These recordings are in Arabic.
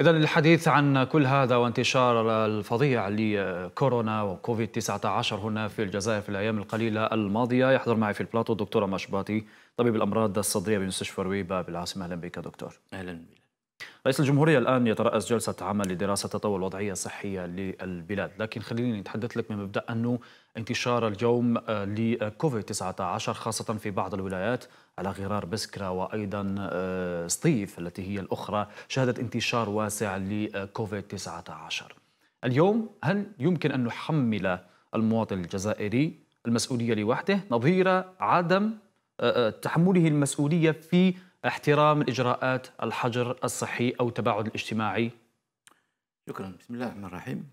إذا الحديث عن كل هذا وانتشار الفظيع لكورونا وكوفيد 19 هنا في الجزائر في الأيام القليلة الماضية يحضر معي في البلاطو الدكتورة باطي طبيب الأمراض الصدرية بمستشفى رويبا بالعاصمة أهلا بك دكتور أهلا بك رئيس الجمهورية الآن يترأس جلسة عمل لدراسة تطور الوضعية الصحية للبلاد لكن خليني أتحدث لك من مبدأ أنه انتشار اليوم لكوفيد 19 خاصة في بعض الولايات على غرار بسكرة وأيضا آه، سطيف التي هي الأخرى شهدت انتشار واسع لكوفيد 19 اليوم هل يمكن أن نحمل المواطن الجزائري المسؤولية لوحده نظير عدم آه، آه، تحمله المسؤولية في احترام الإجراءات الحجر الصحي أو التباعد الاجتماعي شكرا بسم الله الرحمن الرحيم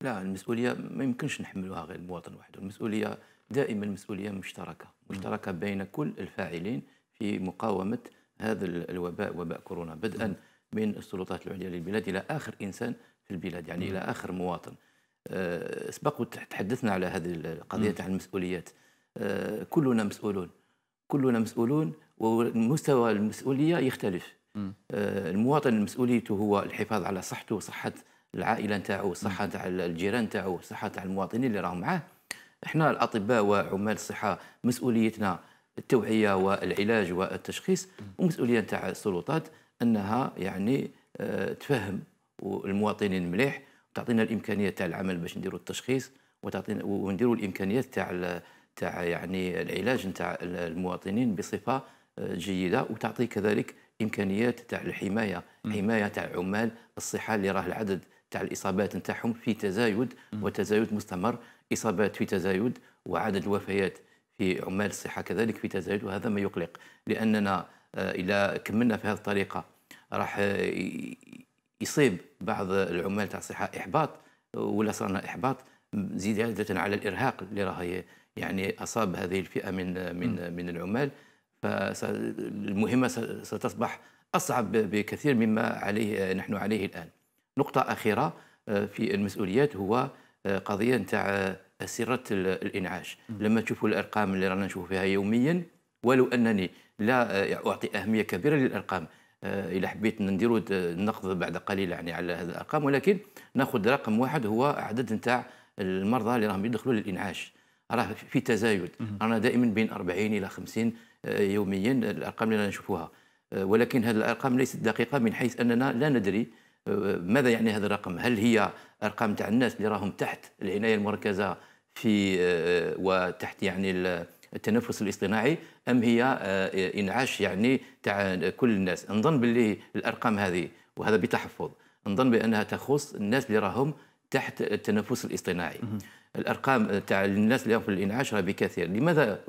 لا المسؤولية ما يمكنش نحملوها غير المواطن وحده المسؤولية دائما المسؤولية مشتركة مشتركة بين كل الفاعلين في مقاومة هذا الوباء وباء كورونا بدءا من السلطات العليا للبلاد إلى آخر إنسان في البلاد يعني إلى آخر مواطن آه، سبق وتحدثنا على هذه القضية عن المسؤوليات آه، كلنا مسؤولون كلنا مسؤولون ومستوى المسؤوليه يختلف آه، المواطن مسؤوليته هو الحفاظ على صحته وصحه العائله نتاعو صحه تاع الجيران نتاعو وصحه تاع المواطنين اللي راهم معاه احنا الاطباء وعمال الصحه مسؤوليتنا التوعيه والعلاج والتشخيص ومسؤوليه نتاع السلطات انها يعني آه، تفهم المواطنين مليح وتعطينا الامكانيه تاع العمل باش نديروا التشخيص وتعطينا ونديروا الامكانيات تاع تاع يعني العلاج نتاع المواطنين بصفه جيده وتعطي كذلك امكانيات تاع الحمايه م. حمايه تاع عمال الصحه اللي راه العدد تاع الاصابات نتاعهم في تزايد م. وتزايد مستمر اصابات في تزايد وعدد الوفيات في عمال الصحه كذلك في تزايد وهذا ما يقلق لاننا آه، اذا كملنا في هذه الطريقه راح آه، يصيب بعض العمال تاع الصحه احباط ولا صرنا احباط زياده على الارهاق اللي راه يعني اصاب هذه الفئه من آه، من من العمال فالمهمة ستصبح أصعب بكثير مما عليه نحن عليه الآن نقطة أخيرة آه، في المسؤوليات هو آه، قضية نتاع أسرة آه، الإنعاش لما تشوفوا الأرقام اللي رانا نشوفوا فيها يوميا ولو أنني لا أعطي أهمية كبيرة للأرقام إذا حبيت نديروا النقد بعد قليل يعني على هذه الأرقام ولكن ناخذ رقم واحد هو عدد نتاع المرضى اللي راهم يدخلوا للإنعاش راه في تزايد رانا دائما بين 40 إلى 50 يوميا الارقام اللي نشوفوها آه، ولكن هذه الارقام ليست دقيقه من حيث اننا لا ندري آه، ماذا يعني هذا الرقم هل هي ارقام تاع الناس اللي راهم تحت العنايه المركزه في آه، وتحت يعني التنفس الاصطناعي ام هي انعاش يعني تاع كل الناس نظن باللي الارقام هذه وهذا بتحفظ نظن بانها تخص الناس اللي راهم تحت التنفس الاصطناعي الارقام تاع الناس اللي في الانعاش راه بكثير لماذا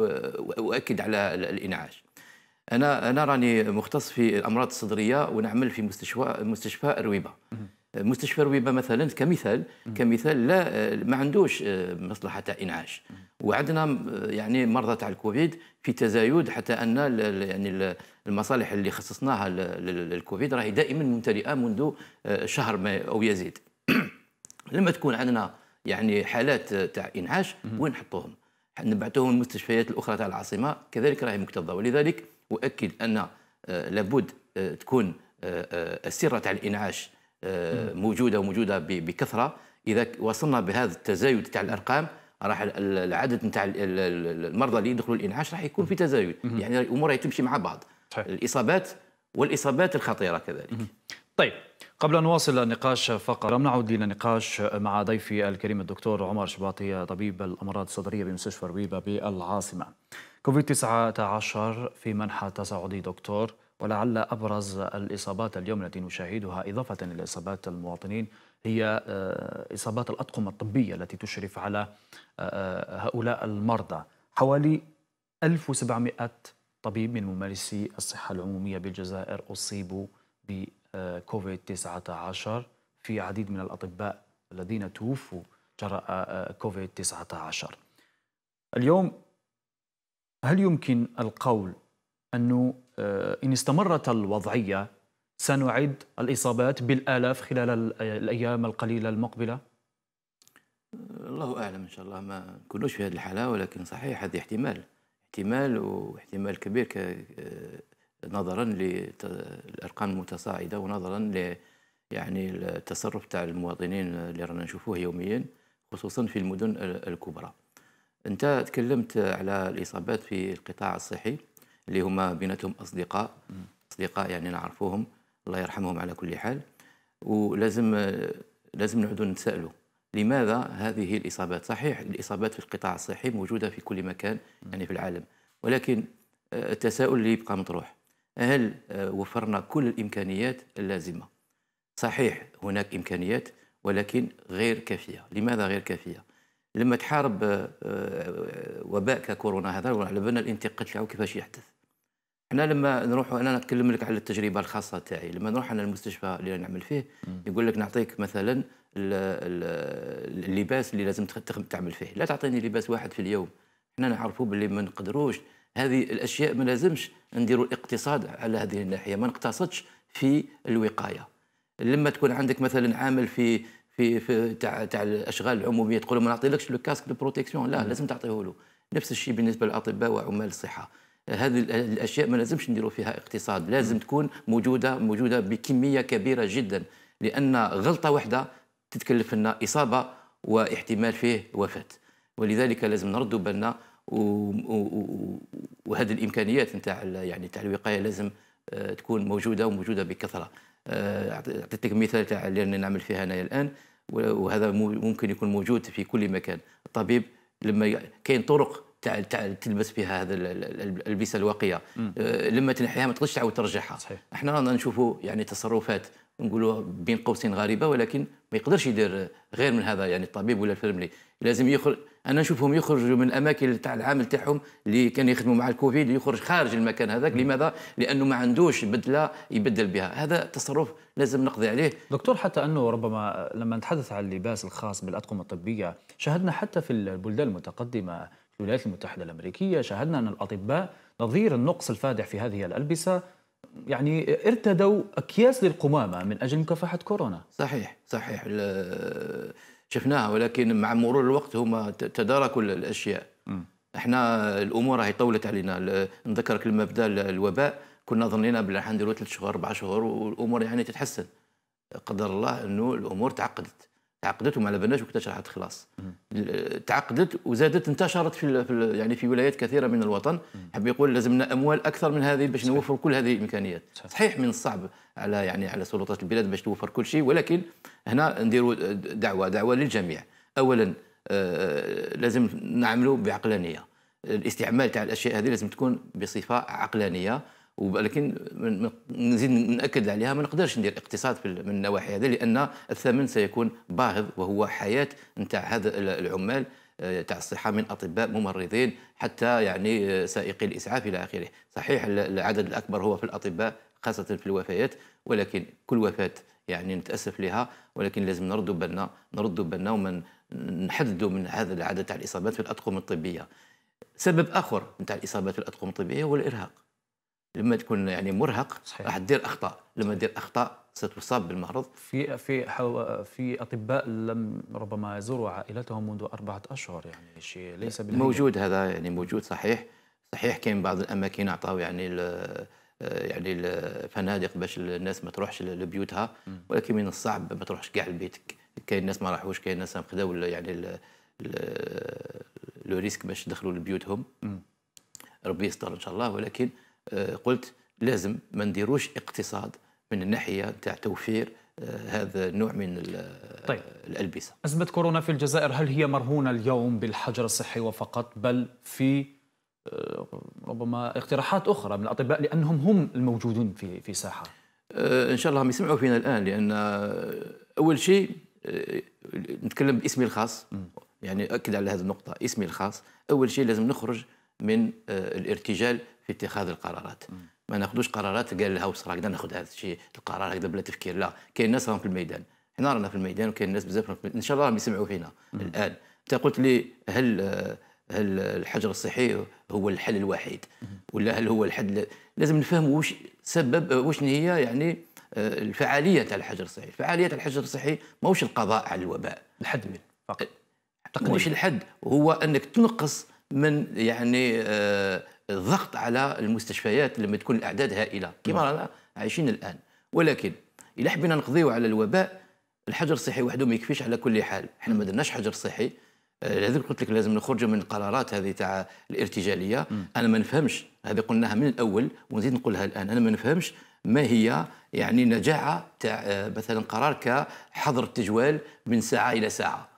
اؤكد على الانعاش انا انا راني مختص في الامراض الصدريه ونعمل في مستشفى مستشفى رويبه مستشفى رويبه مثلا كمثال كمثال لا ما عندوش مصلحه تاع انعاش وعندنا يعني مرضى تاع الكوفيد في تزايد حتى ان يعني المصالح اللي خصصناها للكوفيد راهي دائما ممتلئه منذ آه، شهر ما او يزيد لما تكون عندنا يعني حالات تاع انعاش وين نحطوهم نبعثوهم للمستشفيات الاخرى تاع العاصمه كذلك راهي مكتظه ولذلك اؤكد ان آه، لابد آه، تكون آه، السره تاع الانعاش موجوده وموجوده بكثره اذا وصلنا بهذا التزايد تاع الارقام راح العدد نتاع المرضى اللي يدخلوا الانعاش راح يكون في تزايد يعني الامور راهي تمشي مع بعض الاصابات والاصابات الخطيره كذلك طيب قبل أن نواصل النقاش فقط لم نعود للنقاش مع ضيفي الكريم الدكتور عمر شباطي طبيب الأمراض الصدرية بمستشفى رويبة بالعاصمة كوفيد 19 في منحى تصاعدي دكتور ولعل أبرز الإصابات اليوم التي نشاهدها إضافة لإصابات المواطنين هي آه، إصابات الأطقم الطبية التي تشرف على آه، آه، هؤلاء المرضى حوالي 1700 طبيب من ممارسي الصحة العمومية بالجزائر أصيبوا آه، كوفيد 19 في عديد من الأطباء الذين توفوا جراء آه، آه، كوفيد 19 اليوم هل يمكن القول أنه إن استمرت الوضعية سنعد الإصابات بالآلاف خلال الأيام القليلة المقبلة؟ الله أعلم إن شاء الله ما نكونوش في هذه الحالة ولكن صحيح هذا احتمال احتمال واحتمال كبير نظرا للارقام المتصاعده ونظرا ل يعني التصرف تاع المواطنين اللي رانا نشوفوه يوميا خصوصا في المدن الكبرى انت تكلمت على الاصابات في القطاع الصحي اللي هما بيناتهم اصدقاء اصدقاء يعني نعرفوهم الله يرحمهم على كل حال ولازم لازم نعود نتسائلوا لماذا هذه الاصابات صحيح الاصابات في القطاع الصحي موجوده في كل مكان يعني في العالم ولكن التساؤل اللي يبقى مطروح هل آه، وفرنا كل الامكانيات اللازمه صحيح هناك امكانيات ولكن غير كافيه لماذا غير كافيه لما تحارب آه، آه، وباء ككورونا هذا على بالنا الانتقاد تاعو كيفاش يحدث احنا لما نروح انا نتكلم لك على التجربه الخاصه تاعي لما نروح انا المستشفى اللي نعمل فيه يقول لك نعطيك مثلا اللباس اللي لازم تعمل فيه لا تعطيني لباس واحد في اليوم احنا نعرفوا باللي ما نقدروش هذه الاشياء ما لازمش نديروا الاقتصاد على هذه الناحيه ما نقتصدش في الوقايه لما تكون عندك مثلا عامل في في في تاع تاع الاشغال العموميه تقول له ما نعطيلكش لو كاسك دو بروتيكسيون لا لازم تعطيه له نفس الشيء بالنسبه للاطباء وعمال الصحه هذه الاشياء ما لازمش نديروا فيها اقتصاد لازم تكون موجوده موجوده بكميه كبيره جدا لان غلطه واحده تتكلف لنا اصابه واحتمال فيه وفاه ولذلك لازم نردوا بالنا وهذه الامكانيات نتاع يعني نتاع الوقايه لازم آه، تكون موجوده وموجوده بكثره آه، اعطيتك مثال تاع اللي نعمل فيها انايا الان وهذا ممكن يكون موجود في كل مكان الطبيب لما كاين طرق تاع تلبس فيها هذا الالبسه الواقيه آه، لما تنحيها ما تقدرش تعاود ترجعها صحيح. احنا رانا نشوفوا يعني تصرفات نقولوا بين قوسين غريبه ولكن ما يقدرش يدير غير من هذا يعني الطبيب ولا الفرملي لازم يخرج انا نشوفهم يخرجوا من الاماكن تاع العمل تاعهم اللي كان يخدموا مع الكوفيد يخرج خارج المكان هذاك لماذا لانه ما عندوش بدله يبدل بها هذا تصرف لازم نقضي عليه دكتور حتى انه ربما لما نتحدث عن اللباس الخاص بالاطقم الطبيه شاهدنا حتى في البلدان المتقدمه الولايات المتحده الامريكيه شاهدنا ان الاطباء نظير النقص الفادح في هذه الالبسه يعني ارتدوا اكياس للقمامه من اجل مكافحه كورونا صحيح صحيح شفناها ولكن مع مرور الوقت هم تداركوا الاشياء م. احنا الامور راهي طولت علينا نذكر كلمه بدا الوباء كنا ظنينا بلي راح نديروا ثلاث شهور اربع شهور والامور يعني تتحسن قدر الله انه الامور تعقدت تعقدت وما لبناش واكتشفت خلاص تعقدت وزادت انتشرت في, يعني في ولايات كثيره من الوطن حب يقول لازمنا اموال اكثر من هذه باش نوفر كل هذه الامكانيات صحيح. من الصعب على يعني على سلطات البلاد باش توفر كل شيء ولكن هنا نديروا دعوه دعوه للجميع اولا آه، لازم نعملوا بعقلانيه الاستعمال تاع الاشياء هذه لازم تكون بصفه عقلانيه ولكن نزيد ناكد عليها ما نقدرش ندير اقتصاد من النواحي هذا لان الثمن سيكون باهظ وهو حياه نتاع هذا العمال آه، تاع الصحه من اطباء ممرضين حتى يعني آه، سائقي الاسعاف الى اخره صحيح العدد الاكبر هو في الاطباء خاصه في الوفيات ولكن كل وفاه يعني نتاسف لها ولكن لازم نردوا بالنا نردوا بالنا ومن نحددوا من هذا العدد تاع الاصابات في الاطقم الطبيه سبب اخر نتاع الاصابات في الاطقم الطبيه هو الارهاق لما تكون يعني مرهق راح تدير اخطاء لما تدير اخطاء ستصاب بالمرض في في حو... في اطباء لم ربما يزوروا عائلتهم منذ اربعه اشهر يعني شيء ليس بالهيئة. موجود هذا يعني موجود صحيح صحيح كاين بعض الاماكن اعطاو يعني ال... يعني الفنادق باش الناس ما تروحش لبيوتها ولكن من الصعب ما تروحش كاع لبيتك كاين الناس ما راحوش كاين الناس خداو يعني لو ريسك باش يدخلوا لبيوتهم ربي يستر ان شاء الله ولكن آه، قلت لازم ما نديروش اقتصاد من الناحيه تاع توفير آه، هذا النوع من طيب. الالبسه. ازمه كورونا في الجزائر هل هي مرهونه اليوم بالحجر الصحي وفقط بل في آه، ربما اقتراحات اخرى من الاطباء لانهم هم الموجودين في في ساحه. ان شاء الله يسمعوا فينا الان لان اول شيء نتكلم باسمي الخاص يعني اكد على هذه النقطه اسمي الخاص اول شيء لازم نخرج من الارتجال في اتخاذ القرارات ما ناخذوش قرارات قال لها وصرا هكذا ناخذ هذا الشيء القرار هكذا بلا تفكير لا كاين ناس راهم في الميدان حنا رانا في الميدان وكاين ناس بزاف ان شاء الله راهم يسمعوا فينا الان انت قلت لي هل هل الحجر الصحي هو الحل الوحيد ولا هل هو الحل لازم نفهم واش سبب واش هي يعني آه، الفعاليه تاع الحجر الصحي الفعاليه تاع الحجر الصحي ماهوش القضاء على الوباء الحد من فقط مش الحد هو انك تنقص من يعني آه الضغط على المستشفيات لما تكون الاعداد هائله كما نعم. رانا عايشين الان ولكن الا حبينا نقضيو على الوباء الحجر الصحي وحده ما يكفيش على كل حال احنا ما درناش حجر صحي آه، لذلك قلت لك لازم نخرجوا من القرارات هذه تاع الارتجاليه م. انا ما نفهمش هذه قلناها من الاول ونزيد نقولها الان انا ما نفهمش ما هي يعني نجاعه تاع آه، مثلا قرار كحظر التجوال من ساعه الى ساعه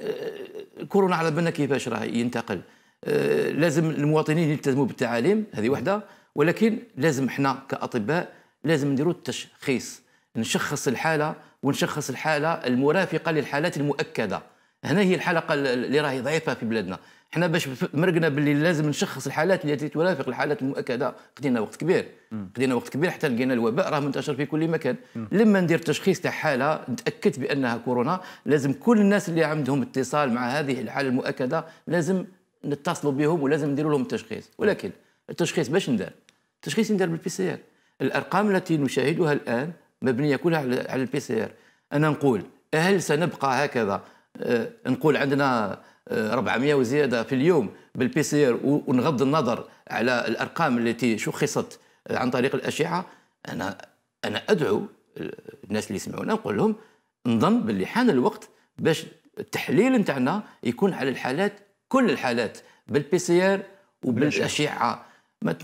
آه، كورونا على بالنا كيفاش راه ينتقل آه، لازم المواطنين يلتزموا بالتعاليم هذه وحده ولكن لازم احنا كاطباء لازم نديروا التشخيص نشخص الحاله ونشخص الحاله المرافقه للحالات المؤكده هنا هي الحلقه اللي راهي ضعيفه في بلادنا احنا باش مرقنا باللي لازم نشخص الحالات التي ترافق الحالات المؤكده قدينا وقت كبير قدينا وقت كبير حتى لقينا الوباء راه منتشر في كل مكان م. لما ندير تشخيص تاع حاله نتاكد بانها كورونا لازم كل الناس اللي عندهم اتصال مع هذه الحاله المؤكده لازم نتصلوا بهم ولازم نديروا لهم تشخيص ولكن التشخيص باش ندار التشخيص يندار بالبي سي ار الارقام التي نشاهدها الان مبنيه كلها على البي سي ار انا نقول هل سنبقى هكذا أه نقول عندنا 400 آه، وزياده في اليوم بالبي سي ار ونغض النظر على الارقام التي شخصت آه، عن طريق الاشعه انا انا ادعو آه، الناس اللي يسمعونا نقول لهم نظن باللي حان الوقت باش التحليل نتاعنا يكون على الحالات كل الحالات بالبي سي ار وبالاشعه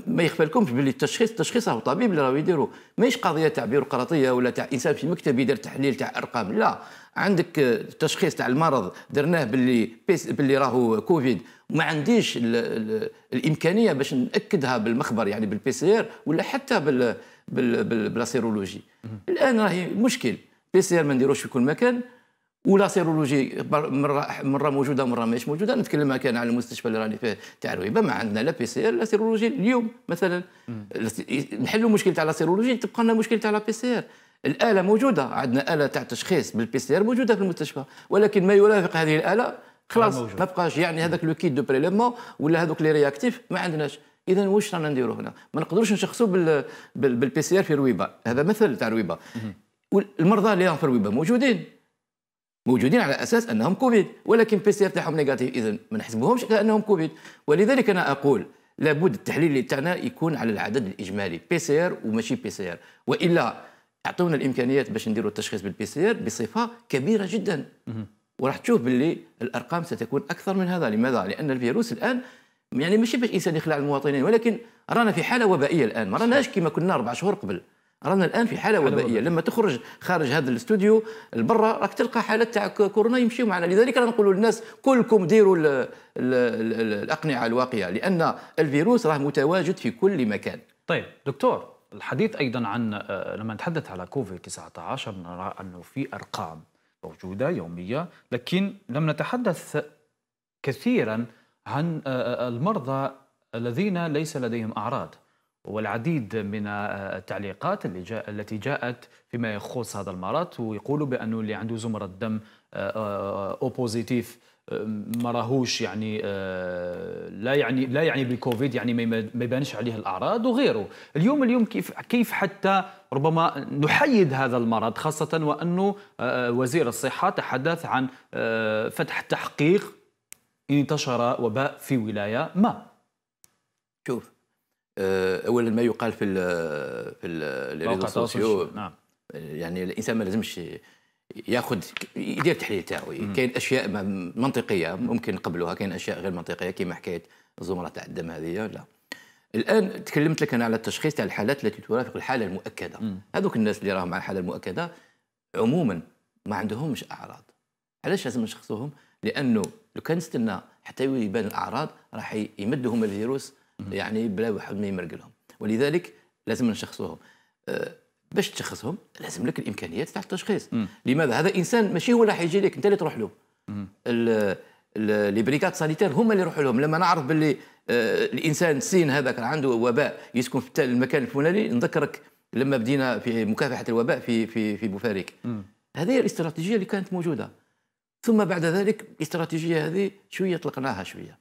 ما يخبركمش باللي التشخيص التشخيص هو طبيب اللي راهو يديرو ماهيش قضيه تاع بيروقراطيه ولا تاع انسان في مكتب يدير تحليل تاع ارقام لا عندك التشخيص تاع المرض درناه باللي باللي راهو كوفيد وما عنديش الـ الـ الامكانيه باش ناكدها بالمخبر يعني بالبي سي ار ولا حتى بال بالسيرولوجي الان راهي مشكل بي سي ار ما نديروش في كل مكان ولا سيرولوجي مره مره موجوده مره ماهيش موجوده نتكلم كان انا على المستشفى اللي راني فيه تاع الويبه ما عندنا لا بي سي ار لا سيرولوجي اليوم مثلا نحلوا المشكل تاع لا سيرولوجي تبقى لنا مشكل تاع لا بي سي ار الاله موجوده عندنا اله تاع تشخيص بالبي سي ار موجوده في المستشفى ولكن ما يرافق هذه الاله خلاص ما بقاش يعني هذاك لو كيت دو بريليمون ولا هذوك لي رياكتيف ما عندناش اذا واش رانا نديروا هنا ما نقدروش نشخصوا بال بالبي سي ار في رويبه هذا مثل تاع رويبه المرضى اللي راهم في رويبه موجودين موجودين على اساس انهم كوفيد ولكن بي سي ار تاعهم نيجاتيف اذا ما نحسبوهمش كانهم كوفيد ولذلك انا اقول لابد التحليل اللي تاعنا يكون على العدد الاجمالي بي سي ار وماشي بي سي ار والا اعطونا الامكانيات باش نديروا التشخيص بالبي سي ار بصفه كبيره جدا وراح تشوف باللي الارقام ستكون اكثر من هذا لماذا لان الفيروس الان يعني ماشي باش انسان يخلع المواطنين ولكن رانا في حاله وبائيه الان ما راناش كما كنا اربع شهور قبل رانا الان في حاله وبائيه لما تخرج خارج هذا الاستوديو لبرا راك تلقى حالات تاع كورونا يمشيو معنا لذلك انا نقولوا للناس كلكم ديروا الـ الـ الـ الاقنعه الواقيه لان الفيروس راه متواجد في كل مكان طيب دكتور الحديث ايضا عن آه، لما نتحدث على كوفيد 19 نرى انه في ارقام موجوده يوميه لكن لم نتحدث كثيرا عن آه، آه، المرضى الذين ليس لديهم اعراض والعديد من التعليقات اللي جاء التي جاءت فيما يخص هذا المرض ويقولوا بانه اللي عنده زمرة دم آه، آه، او بوزيتيف ما راهوش يعني آه، لا يعني لا يعني بالكوفيد يعني ما يبانش عليه الاعراض وغيره اليوم اليوم كيف كيف حتى ربما نحيد هذا المرض خاصه وانه وزير الصحه تحدث عن فتح تحقيق انتشر وباء في ولايه ما شوف آه، اولا ما يقال في في الريزو سوسيو نعم يعني الانسان ما لازمش ياخذ يدير التحليل تاعو كاين اشياء منطقيه ممكن نقبلوها كاين اشياء غير منطقيه كما حكايه الزمره تاع الدم هذه لا الان تكلمت لك انا على التشخيص تاع الحالات التي ترافق الحاله المؤكده هذوك الناس اللي راهم مع الحاله المؤكده عموما ما عندهمش اعراض علاش لازم نشخصوهم لانه لو كان استنى حتى يبان الاعراض راح يمدهم الفيروس يعني بلا واحد ما يمرق لهم ولذلك لازم نشخصوهم أه، باش تشخصهم لازم لك الامكانيات تاع التشخيص لماذا هذا انسان ماشي هو اللي حيجي لك انت اللي تروح له لي بريكاد سانيتير هما اللي يروحوا لهم لما نعرف باللي أه، الانسان سين هذا كان عنده وباء يسكن في المكان الفلاني نذكرك لما بدينا في مكافحه الوباء في في في بوفاريك هذه الاستراتيجيه اللي كانت موجوده ثم بعد ذلك الاستراتيجيه هذه شويه طلقناها شويه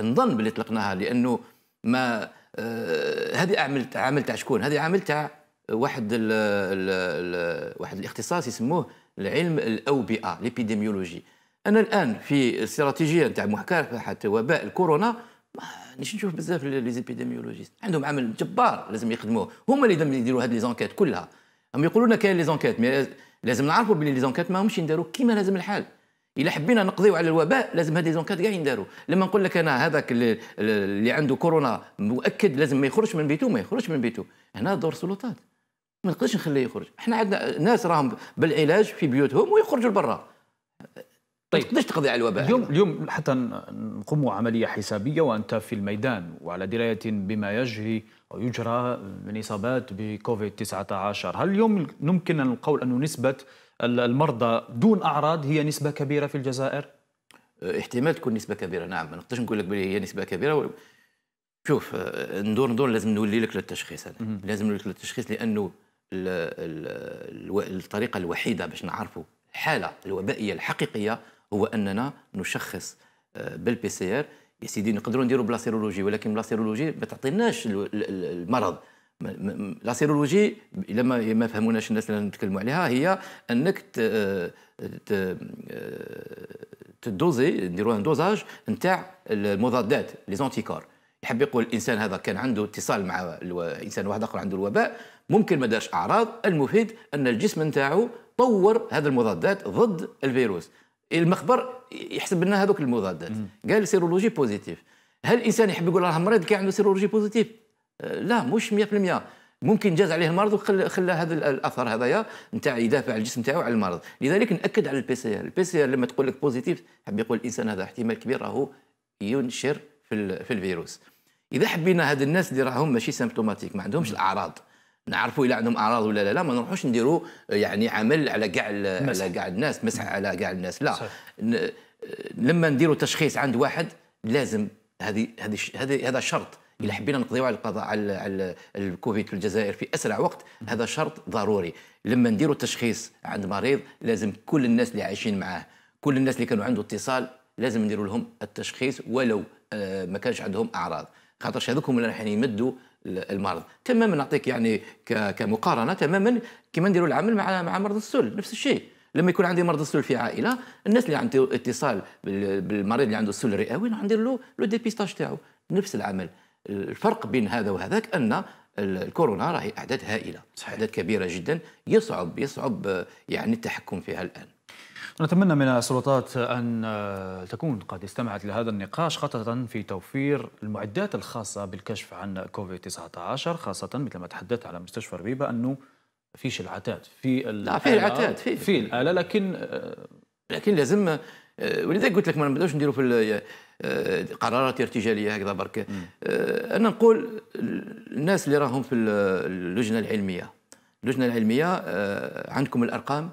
نظن باللي طلقناها لانه ما آه، هذه عملت تاع شكون هذه تاع واحد الـ الـ واحد الاختصاص يسموه العلم الاوبئه ليبيديميولوجي انا الان في الاستراتيجيه نتاع مكافحه وباء الكورونا نش نشوف بزاف لي زيبيديميولوجيست عندهم عمل جبار لازم يخدموه هما اللي يديروا هذه لي كلها هم يقولوا لنا كاين لي مي لازم نعرفوا بلي لي ماهمش يديروا كيما لازم الحال الا حبينا نقضيو على الوباء لازم هذه زونكات كاع يندارو لما نقول لك انا هذاك اللي, اللي عنده كورونا مؤكد لازم ما يخرجش من بيته ما يخرجش من بيته هنا دور السلطات ما نقدرش نخليه يخرج احنا عندنا ناس راهم بالعلاج في بيوتهم ويخرجوا لبرا طيب تقدرش تقضي على الوباء اليوم اليوم حتى نقوم عمليه حسابيه وانت في الميدان وعلى درايه بما يجري او يجرى من اصابات بكوفيد 19 هل اليوم يمكن القول انه نسبه المرضى دون أعراض هي نسبة كبيرة في الجزائر؟ أه، احتمال تكون نسبة كبيرة نعم ما نقدرش نقول لك بلي هي نسبة كبيرة شوف أه، ندور ندور لازم نولي لك للتشخيص أنا م- لازم نولي لك للتشخيص لأنه ال ال الطريقة الوحيدة باش نعرفوا الحالة الوبائية الحقيقية هو أننا نشخص بالبي سي ار يا سيدي نقدروا نديروا بلا سيرولوجي ولكن بلا سيرولوجي ما تعطيناش المرض لا سيرولوجي الا ما فهموناش الناس اللي نتكلموا عليها هي انك تدوزي نديروا ان دوزاج نتاع المضادات لي زونتيكور يحب يقول الانسان هذا كان عنده اتصال مع انسان واحد اخر عنده الوباء ممكن ما دارش اعراض المفيد ان الجسم نتاعو طور هذه المضادات ضد الفيروس المخبر يحسب لنا هذوك المضادات قال سيرولوجي بوزيتيف هل الانسان يحب يقول راه مريض كي عنده سيرولوجي بوزيتيف آه، لا مش 100% ممكن جاز عليه المرض وخلى هذا الاثر هذايا نتاع يدافع على الجسم نتاعو على المرض لذلك ناكد على البي سي ار البي سي ار لما تقول لك بوزيتيف حب يقول الانسان هذا احتمال كبير راهو ينشر في, في الفيروس اذا حبينا هاد الناس اللي راهم ماشي سيمبتوماتيك ما عندهمش الاعراض نعرفوا الا عندهم اعراض ولا لا لا ما نروحوش نديروا آه، يعني عمل على كاع على كاع الناس مسح على كاع الناس لا آه، لما نديروا تشخيص عند واحد لازم هذه هذه هذا شرط اللي حبينا نقضيو على القضاء على على الكوفيد في الجزائر في اسرع وقت هذا شرط ضروري لما نديروا التشخيص عند مريض لازم كل الناس اللي عايشين معاه كل الناس اللي كانوا عنده اتصال لازم نديروا لهم التشخيص ولو آه، ما كانش عندهم اعراض خاطرش هذوك اللي راح يمدوا المرض تماما نعطيك يعني كمقارنه تماما كما نديروا العمل مع مع مرض السل نفس الشيء لما يكون عندي مرض السل في عائله الناس اللي عنده اتصال بالمريض اللي عنده السل الرئوي راح ندير له لو ديبيستاج تاعو نفس العمل الفرق بين هذا وهذاك أن الكورونا راهي أعداد هائلة صحيح. أعداد كبيرة جدا يصعب يصعب آه، يعني التحكم فيها الآن نتمنى من السلطات أن آه، تكون قد استمعت لهذا النقاش خاصة في توفير المعدات الخاصة بالكشف عن كوفيد-19 خاصة مثل ما تحدثت على مستشفى ربيبة أنه فيش العتاد في لا في العتاد في في الآلة لكن آه، لكن لازم ولذلك قلت لك ما نبداوش نديروا في آه، قرارات ارتجاليه هكذا برك آه، انا نقول الناس اللي راهم في اللجنه العلميه اللجنه العلميه آه، عندكم الارقام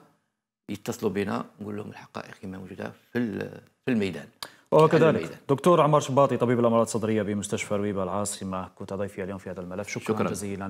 يتصلوا بنا نقول لهم الحقائق كما موجوده في في الميدان وكذلك دكتور عمار شباطي طبيب الامراض الصدريه بمستشفى رويبه العاصمه كنت ضيفي اليوم في هذا الملف شكرا, شكرا. جزيلا